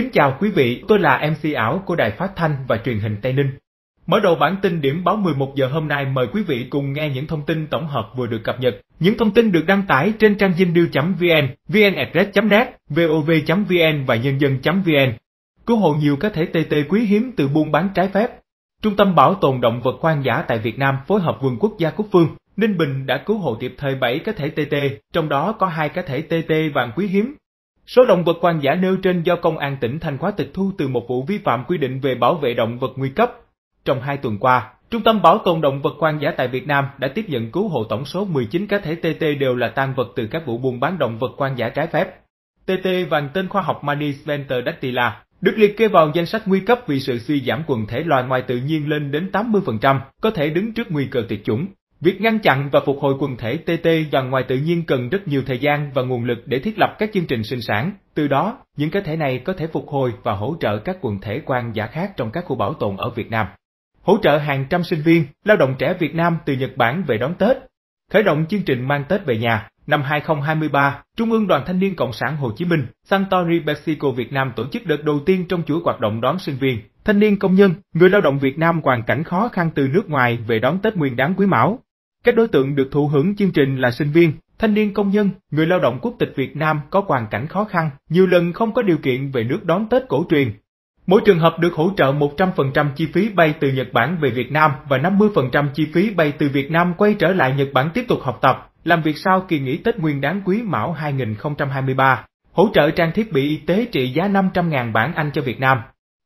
Kính chào quý vị, tôi là MC ảo của Đài Phát Thanh và Truyền hình Tây Ninh. Mở đầu bản tin điểm báo 11 giờ hôm nay mời quý vị cùng nghe những thông tin tổng hợp vừa được cập nhật. Những thông tin được đăng tải trên trang dinh.vn, vnaddress.net, vov.vn và nhân dân.vn. Cứu hộ nhiều cá thể tê tê quý hiếm từ buôn bán trái phép. Trung tâm Bảo tồn động vật hoang dã tại Việt Nam phối hợp Vườn quốc gia Cúc Phương, Ninh Bình đã cứu hộ kịp thời 7 cá thể tê tê, trong đó có hai cá thể tê tê vàng quý hiếm Số động vật hoang dã nêu trên do Công an tỉnh Thanh Hóa tịch thu từ một vụ vi phạm quy định về bảo vệ động vật nguy cấp. Trong hai tuần qua, Trung tâm Bảo tồn Động vật hoang dã tại Việt Nam đã tiếp nhận cứu hộ tổng số 19 cá thể TT đều là tan vật từ các vụ buôn bán động vật hoang dã trái phép. TT vàng tên khoa học Manis Venterdactyla được liệt kê vào danh sách nguy cấp vì sự suy giảm quần thể loài ngoài tự nhiên lên đến 80%, có thể đứng trước nguy cơ tuyệt chủng. Việc ngăn chặn và phục hồi quần thể TT đoàn ngoài tự nhiên cần rất nhiều thời gian và nguồn lực để thiết lập các chương trình sinh sản, từ đó, những cá thể này có thể phục hồi và hỗ trợ các quần thể quan giả khác trong các khu bảo tồn ở Việt Nam. Hỗ trợ hàng trăm sinh viên, lao động trẻ Việt Nam từ Nhật Bản về đón Tết. Khởi động chương trình mang Tết về nhà, năm 2023, Trung ương Đoàn Thanh niên Cộng sản Hồ Chí Minh, Santori Mexico Việt Nam tổ chức đợt đầu tiên trong chuỗi hoạt động đón sinh viên, thanh niên công nhân, người lao động Việt Nam hoàn cảnh khó khăn từ nước ngoài về đón Tết Nguyên đán Quý Mão các đối tượng được thụ hưởng chương trình là sinh viên, thanh niên công nhân, người lao động quốc tịch Việt Nam có hoàn cảnh khó khăn, nhiều lần không có điều kiện về nước đón Tết cổ truyền. Mỗi trường hợp được hỗ trợ 100% chi phí bay từ Nhật Bản về Việt Nam và 50% chi phí bay từ Việt Nam quay trở lại Nhật Bản tiếp tục học tập, làm việc sau kỳ nghỉ Tết Nguyên đán Quý Mão 2023. Hỗ trợ trang thiết bị y tế trị giá 500.000 bảng Anh cho Việt Nam.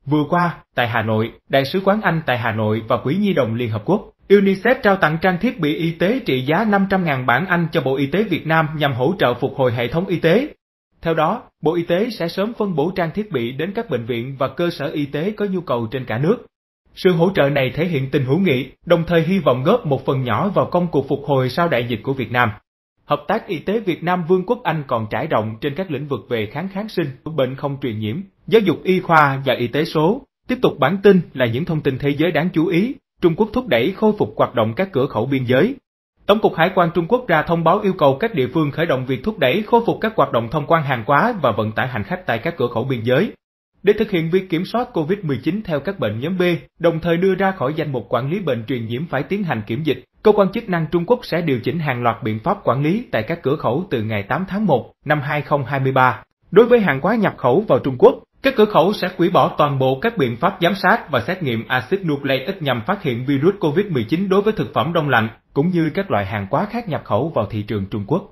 Vừa qua, tại Hà Nội, Đại sứ quán Anh tại Hà Nội và Quỹ Nhi đồng Liên Hợp Quốc UNICEF trao tặng trang thiết bị y tế trị giá 500.000 bảng Anh cho Bộ Y tế Việt Nam nhằm hỗ trợ phục hồi hệ thống y tế. Theo đó, Bộ Y tế sẽ sớm phân bổ trang thiết bị đến các bệnh viện và cơ sở y tế có nhu cầu trên cả nước. Sự hỗ trợ này thể hiện tình hữu nghị, đồng thời hy vọng góp một phần nhỏ vào công cuộc phục hồi sau đại dịch của Việt Nam. Hợp tác y tế Việt Nam Vương quốc Anh còn trải rộng trên các lĩnh vực về kháng kháng sinh, bệnh không truyền nhiễm, giáo dục y khoa và y tế số. Tiếp tục bản tin là những thông tin thế giới đáng chú ý. Trung Quốc thúc đẩy khôi phục hoạt động các cửa khẩu biên giới. Tổng cục Hải quan Trung Quốc ra thông báo yêu cầu các địa phương khởi động việc thúc đẩy khôi phục các hoạt động thông quan hàng hóa và vận tải hành khách tại các cửa khẩu biên giới để thực hiện việc kiểm soát COVID-19 theo các bệnh nhóm B, đồng thời đưa ra khỏi danh mục quản lý bệnh truyền nhiễm phải tiến hành kiểm dịch. Cơ quan chức năng Trung Quốc sẽ điều chỉnh hàng loạt biện pháp quản lý tại các cửa khẩu từ ngày 8 tháng 1 năm 2023. Đối với hàng hóa nhập khẩu vào Trung Quốc, các cửa khẩu sẽ hủy bỏ toàn bộ các biện pháp giám sát và xét nghiệm axit nucleic nhằm phát hiện virus COVID-19 đối với thực phẩm đông lạnh, cũng như các loại hàng hóa khác nhập khẩu vào thị trường Trung Quốc.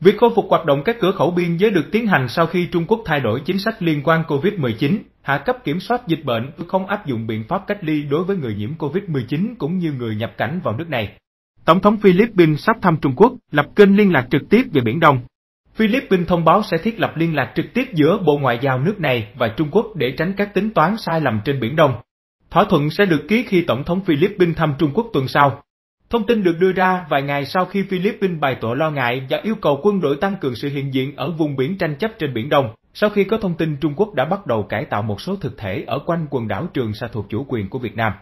Việc khôi phục hoạt động các cửa khẩu biên giới được tiến hành sau khi Trung Quốc thay đổi chính sách liên quan COVID-19, hạ cấp kiểm soát dịch bệnh không áp dụng biện pháp cách ly đối với người nhiễm COVID-19 cũng như người nhập cảnh vào nước này. Tổng thống Philippines sắp thăm Trung Quốc, lập kênh liên lạc trực tiếp về Biển Đông. Philippines thông báo sẽ thiết lập liên lạc trực tiếp giữa Bộ Ngoại giao nước này và Trung Quốc để tránh các tính toán sai lầm trên Biển Đông. Thỏa thuận sẽ được ký khi Tổng thống Philippines thăm Trung Quốc tuần sau. Thông tin được đưa ra vài ngày sau khi Philippines bày tỏ lo ngại và yêu cầu quân đội tăng cường sự hiện diện ở vùng biển tranh chấp trên Biển Đông, sau khi có thông tin Trung Quốc đã bắt đầu cải tạo một số thực thể ở quanh quần đảo Trường Sa thuộc chủ quyền của Việt Nam.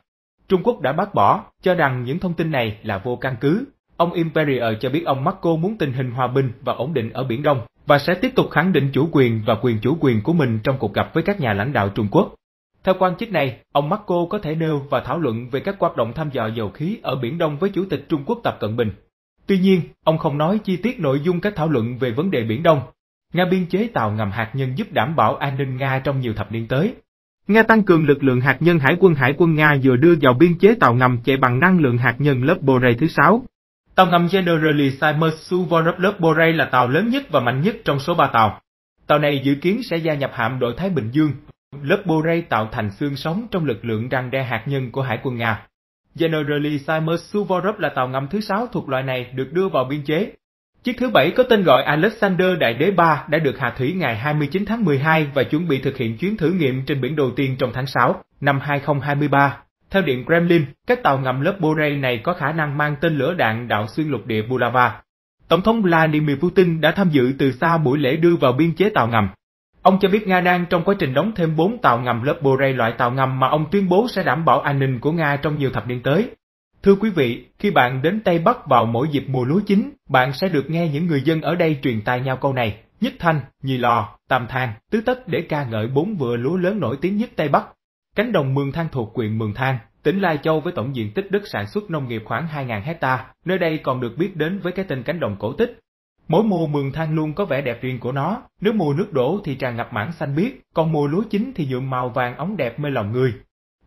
Trung Quốc đã bác bỏ, cho rằng những thông tin này là vô căn cứ, Ông Imperial cho biết ông Marco muốn tình hình hòa bình và ổn định ở Biển Đông và sẽ tiếp tục khẳng định chủ quyền và quyền chủ quyền của mình trong cuộc gặp với các nhà lãnh đạo Trung Quốc. Theo quan chức này, ông Marco có thể nêu và thảo luận về các hoạt động thăm dò dầu khí ở Biển Đông với Chủ tịch Trung Quốc Tập Cận Bình. Tuy nhiên, ông không nói chi tiết nội dung các thảo luận về vấn đề Biển Đông. Nga biên chế tàu ngầm hạt nhân giúp đảm bảo an ninh Nga trong nhiều thập niên tới. Nga tăng cường lực lượng hạt nhân hải quân hải quân Nga vừa đưa vào biên chế tàu ngầm chạy bằng năng lượng hạt nhân lớp Borei thứ sáu. Tàu ngầm Generally Simers Suvorovlev Borei là tàu lớn nhất và mạnh nhất trong số 3 tàu. Tàu này dự kiến sẽ gia nhập hạm đội Thái Bình Dương. Lớp Borei tạo thành xương sống trong lực lượng răng đe hạt nhân của Hải quân Nga. Generally Simers Suvorov là tàu ngầm thứ sáu thuộc loại này được đưa vào biên chế. Chiếc thứ bảy có tên gọi Alexander Đại đế 3 đã được hạ thủy ngày 29 tháng 12 và chuẩn bị thực hiện chuyến thử nghiệm trên biển đầu tiên trong tháng 6 năm 2023. Theo Điện Kremlin, các tàu ngầm lớp Borei này có khả năng mang tên lửa đạn đạo xuyên lục địa Bulava. Tổng thống Vladimir Putin đã tham dự từ xa buổi lễ đưa vào biên chế tàu ngầm. Ông cho biết Nga đang trong quá trình đóng thêm 4 tàu ngầm lớp Borei loại tàu ngầm mà ông tuyên bố sẽ đảm bảo an ninh của Nga trong nhiều thập niên tới. Thưa quý vị, khi bạn đến Tây Bắc vào mỗi dịp mùa lúa chín, bạn sẽ được nghe những người dân ở đây truyền tai nhau câu này, nhất thanh, nhì lò, tam than, tứ tất để ca ngợi bốn vựa lúa lớn nổi tiếng nhất Tây Bắc. Cánh đồng Mường Thang thuộc quyền Mường Thang, tỉnh Lai Châu với tổng diện tích đất sản xuất nông nghiệp khoảng 2.000 hecta, nơi đây còn được biết đến với cái tên cánh đồng cổ tích. Mỗi mùa mường thang luôn có vẻ đẹp riêng của nó, nếu mùa nước đổ thì tràn ngập mảng xanh biếc, còn mùa lúa chín thì nhuộm màu vàng óng đẹp mê lòng người.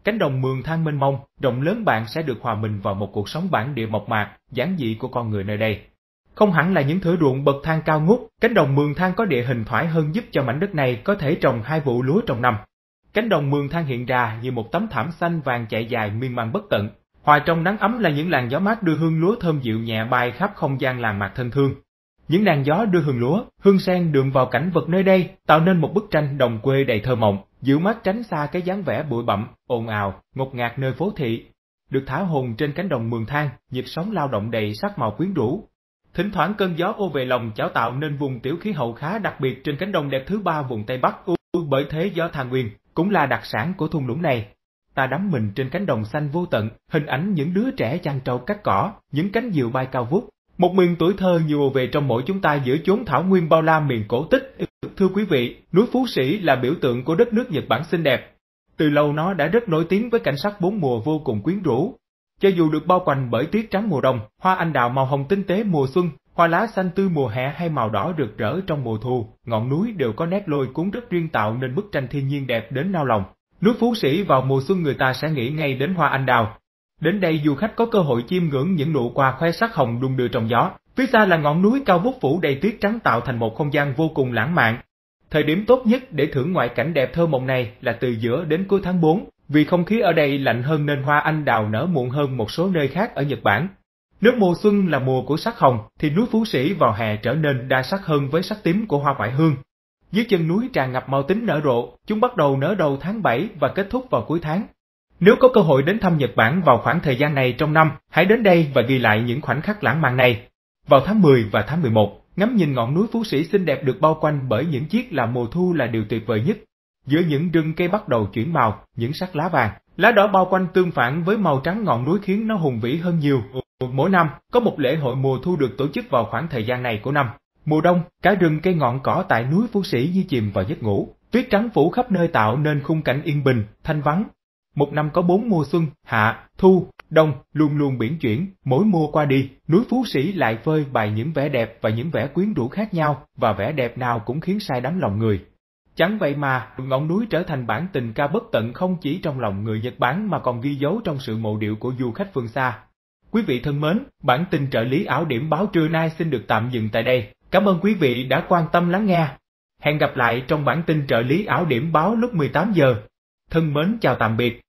Cánh đồng mường thang mênh mông, rộng lớn bạn sẽ được hòa mình vào một cuộc sống bản địa mộc mạc, giản dị của con người nơi đây. Không hẳn là những thửa ruộng bậc thang cao ngút, cánh đồng mường thang có địa hình thoải hơn giúp cho mảnh đất này có thể trồng hai vụ lúa trong năm, cánh đồng mường than hiện ra như một tấm thảm xanh vàng chạy dài miên man bất tận. Hòa trong nắng ấm là những làn gió mát đưa hương lúa thơm dịu nhẹ bay khắp không gian làng mạc thân thương. Những làn gió đưa hương lúa, hương sen đượm vào cảnh vật nơi đây, tạo nên một bức tranh đồng quê đầy thơ mộng, giữ mắt tránh xa cái dáng vẻ bụi bặm, ồn ào, ngột ngạt nơi phố thị. Được thả hồn trên cánh đồng mường than, nhịp sóng lao động đầy sắc màu quyến rũ. Thỉnh thoảng cơn gió ô về lòng chảo tạo nên vùng tiểu khí hậu khá đặc biệt trên cánh đồng đẹp thứ ba vùng Tây Bắc u bởi thế gió thang nguyên cũng là đặc sản của thung lũng này. Ta đắm mình trên cánh đồng xanh vô tận, hình ảnh những đứa trẻ chăn trâu cắt cỏ, những cánh diều bay cao vút. Một miền tuổi thơ như về trong mỗi chúng ta giữa chốn thảo nguyên bao la miền cổ tích. Thưa quý vị, núi Phú Sĩ là biểu tượng của đất nước Nhật Bản xinh đẹp. Từ lâu nó đã rất nổi tiếng với cảnh sắc bốn mùa vô cùng quyến rũ. Cho dù được bao quanh bởi tuyết trắng mùa đông, hoa anh đào màu hồng tinh tế mùa xuân, Hoa lá xanh tươi mùa hè hay màu đỏ rực rỡ trong mùa thu, ngọn núi đều có nét lôi cuốn rất riêng tạo nên bức tranh thiên nhiên đẹp đến nao lòng. Núi Phú Sĩ vào mùa xuân người ta sẽ nghĩ ngay đến hoa anh đào. Đến đây du khách có cơ hội chiêm ngưỡng những nụ hoa khoe sắc hồng đung đưa trong gió. Phía xa là ngọn núi cao vút phủ đầy tuyết trắng tạo thành một không gian vô cùng lãng mạn. Thời điểm tốt nhất để thưởng ngoại cảnh đẹp thơ mộng này là từ giữa đến cuối tháng 4, vì không khí ở đây lạnh hơn nên hoa anh đào nở muộn hơn một số nơi khác ở Nhật Bản. Nếu mùa xuân là mùa của sắc hồng thì núi Phú Sĩ vào hè trở nên đa sắc hơn với sắc tím của hoa vải hương. Dưới chân núi tràn ngập màu tím nở rộ, chúng bắt đầu nở đầu tháng 7 và kết thúc vào cuối tháng. Nếu có cơ hội đến thăm Nhật Bản vào khoảng thời gian này trong năm, hãy đến đây và ghi lại những khoảnh khắc lãng mạn này. Vào tháng 10 và tháng 11, ngắm nhìn ngọn núi Phú Sĩ xinh đẹp được bao quanh bởi những chiếc là mùa thu là điều tuyệt vời nhất. Giữa những rừng cây bắt đầu chuyển màu, những sắc lá vàng, lá đỏ bao quanh tương phản với màu trắng ngọn núi khiến nó hùng vĩ hơn nhiều. Mỗi năm, có một lễ hội mùa thu được tổ chức vào khoảng thời gian này của năm. Mùa đông, cả rừng cây ngọn cỏ tại núi Phú Sĩ như chìm vào giấc ngủ, tuyết trắng phủ khắp nơi tạo nên khung cảnh yên bình, thanh vắng. Một năm có bốn mùa xuân, hạ, thu, đông, luôn luôn biển chuyển, mỗi mùa qua đi, núi Phú Sĩ lại phơi bày những vẻ đẹp và những vẻ quyến rũ khác nhau, và vẻ đẹp nào cũng khiến say đắm lòng người. Chẳng vậy mà, ngọn núi trở thành bản tình ca bất tận không chỉ trong lòng người Nhật Bản mà còn ghi dấu trong sự mộ điệu của du khách phương xa. Quý vị thân mến, bản tin trợ lý ảo điểm báo trưa nay xin được tạm dừng tại đây. Cảm ơn quý vị đã quan tâm lắng nghe. Hẹn gặp lại trong bản tin trợ lý ảo điểm báo lúc 18 giờ. Thân mến chào tạm biệt.